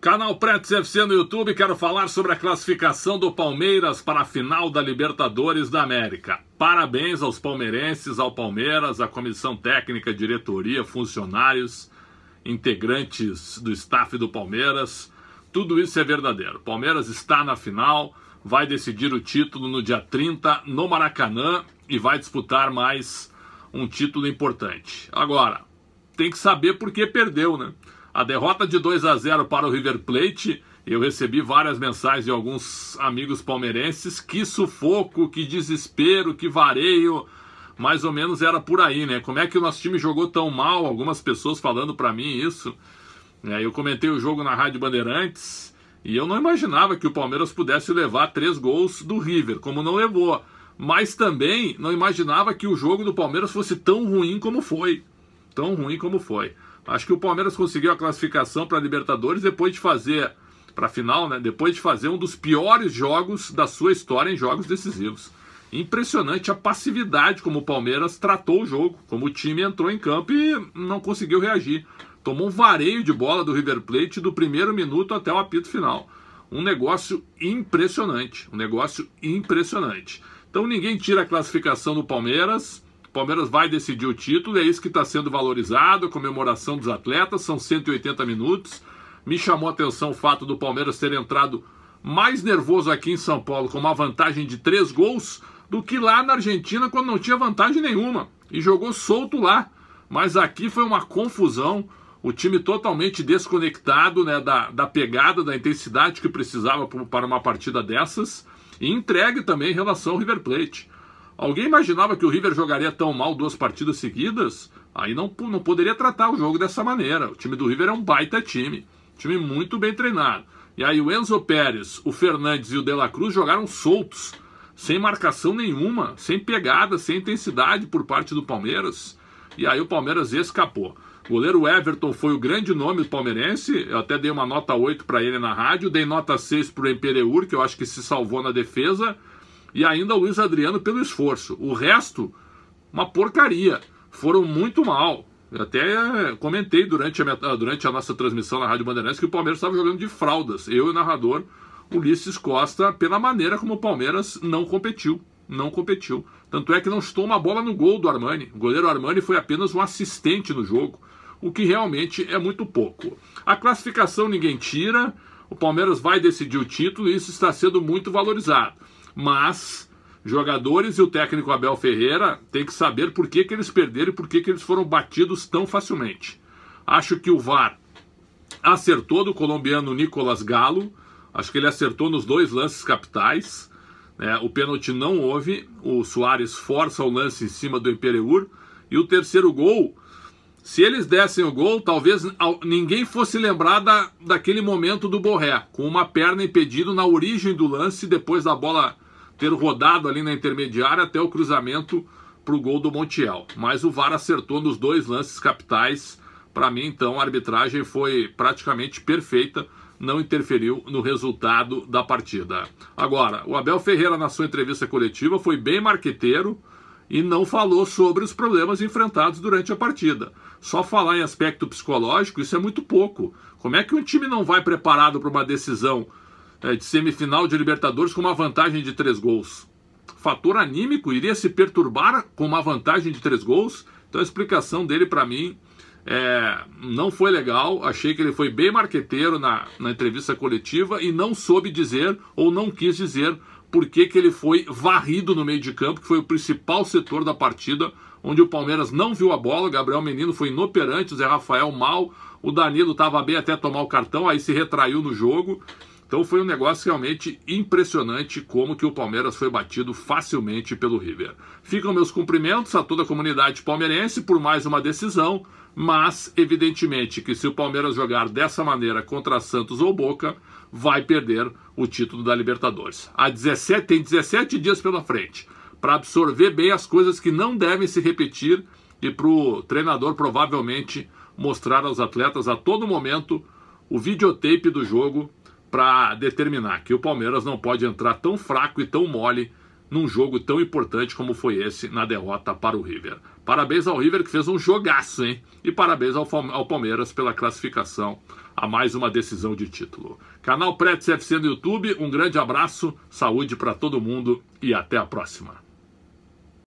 Canal Pretz FC no YouTube, quero falar sobre a classificação do Palmeiras para a final da Libertadores da América. Parabéns aos palmeirenses, ao Palmeiras, à comissão técnica, diretoria, funcionários, integrantes do staff do Palmeiras. Tudo isso é verdadeiro. Palmeiras está na final, vai decidir o título no dia 30 no Maracanã e vai disputar mais um título importante. Agora, tem que saber por que perdeu, né? A derrota de 2 a 0 para o River Plate, eu recebi várias mensagens de alguns amigos palmeirenses. Que sufoco, que desespero, que vareio. Mais ou menos era por aí, né? Como é que o nosso time jogou tão mal? Algumas pessoas falando para mim isso. É, eu comentei o jogo na Rádio Bandeirantes e eu não imaginava que o Palmeiras pudesse levar três gols do River, como não levou. Mas também não imaginava que o jogo do Palmeiras fosse tão ruim como foi. Tão ruim como foi. Acho que o Palmeiras conseguiu a classificação para a Libertadores depois de fazer para a final, né? Depois de fazer um dos piores jogos da sua história em jogos decisivos. Impressionante a passividade como o Palmeiras tratou o jogo, como o time entrou em campo e não conseguiu reagir. Tomou um vareio de bola do River Plate do primeiro minuto até o apito final. Um negócio impressionante, um negócio impressionante. Então ninguém tira a classificação do Palmeiras. O Palmeiras vai decidir o título, é isso que está sendo valorizado, a comemoração dos atletas, são 180 minutos. Me chamou a atenção o fato do Palmeiras ter entrado mais nervoso aqui em São Paulo, com uma vantagem de três gols, do que lá na Argentina, quando não tinha vantagem nenhuma. E jogou solto lá. Mas aqui foi uma confusão. O time totalmente desconectado né, da, da pegada, da intensidade que precisava para uma partida dessas. E entregue também em relação ao River Plate. Alguém imaginava que o River jogaria tão mal duas partidas seguidas? Aí não, não poderia tratar o jogo dessa maneira. O time do River é um baita time. Time muito bem treinado. E aí o Enzo Pérez, o Fernandes e o De La Cruz jogaram soltos, sem marcação nenhuma, sem pegada, sem intensidade por parte do Palmeiras. E aí o Palmeiras escapou. O goleiro Everton foi o grande nome do palmeirense. Eu até dei uma nota 8 para ele na rádio, dei nota 6 para o Empereur, que eu acho que se salvou na defesa e ainda o Luiz Adriano pelo esforço. O resto, uma porcaria. Foram muito mal. Eu até eh, comentei durante a, ah, durante a nossa transmissão na Rádio Bandeirantes que o Palmeiras estava jogando de fraldas. Eu e o narrador Ulisses Costa, pela maneira como o Palmeiras não competiu. Não competiu. Tanto é que não chutou uma bola no gol do Armani. O goleiro Armani foi apenas um assistente no jogo, o que realmente é muito pouco. A classificação ninguém tira. O Palmeiras vai decidir o título e isso está sendo muito valorizado. Mas jogadores e o técnico Abel Ferreira têm que saber por que, que eles perderam e por que, que eles foram batidos tão facilmente. Acho que o VAR acertou do colombiano Nicolas Galo. Acho que ele acertou nos dois lances capitais. Né? O pênalti não houve. O Soares força o lance em cima do Impereur. E o terceiro gol, se eles dessem o gol, talvez ninguém fosse lembrar da, daquele momento do Borré, com uma perna impedida na origem do lance, depois da bola ter rodado ali na intermediária até o cruzamento para o gol do Montiel. Mas o VAR acertou nos dois lances capitais. Para mim, então, a arbitragem foi praticamente perfeita, não interferiu no resultado da partida. Agora, o Abel Ferreira, na sua entrevista coletiva, foi bem marqueteiro e não falou sobre os problemas enfrentados durante a partida. Só falar em aspecto psicológico, isso é muito pouco. Como é que um time não vai preparado para uma decisão é, de semifinal de Libertadores com uma vantagem de três gols. Fator anímico iria se perturbar com uma vantagem de três gols. Então a explicação dele para mim é, não foi legal. Achei que ele foi bem marqueteiro na, na entrevista coletiva e não soube dizer ou não quis dizer por que, que ele foi varrido no meio de campo, que foi o principal setor da partida, onde o Palmeiras não viu a bola. Gabriel Menino foi inoperante, o Zé Rafael mal. O Danilo estava bem até tomar o cartão, aí se retraiu no jogo. Então foi um negócio realmente impressionante como que o Palmeiras foi batido facilmente pelo River. Ficam meus cumprimentos a toda a comunidade palmeirense por mais uma decisão, mas evidentemente que se o Palmeiras jogar dessa maneira contra Santos ou Boca, vai perder o título da Libertadores. Há 17, tem 17 dias pela frente para absorver bem as coisas que não devem se repetir e para o treinador provavelmente mostrar aos atletas a todo momento o videotape do jogo para determinar que o Palmeiras não pode entrar tão fraco e tão mole num jogo tão importante como foi esse na derrota para o River. Parabéns ao River que fez um jogaço, hein? E parabéns ao, Palmeiras pela classificação a mais uma decisão de título. Canal Pretz FC no YouTube, um grande abraço, saúde para todo mundo e até a próxima.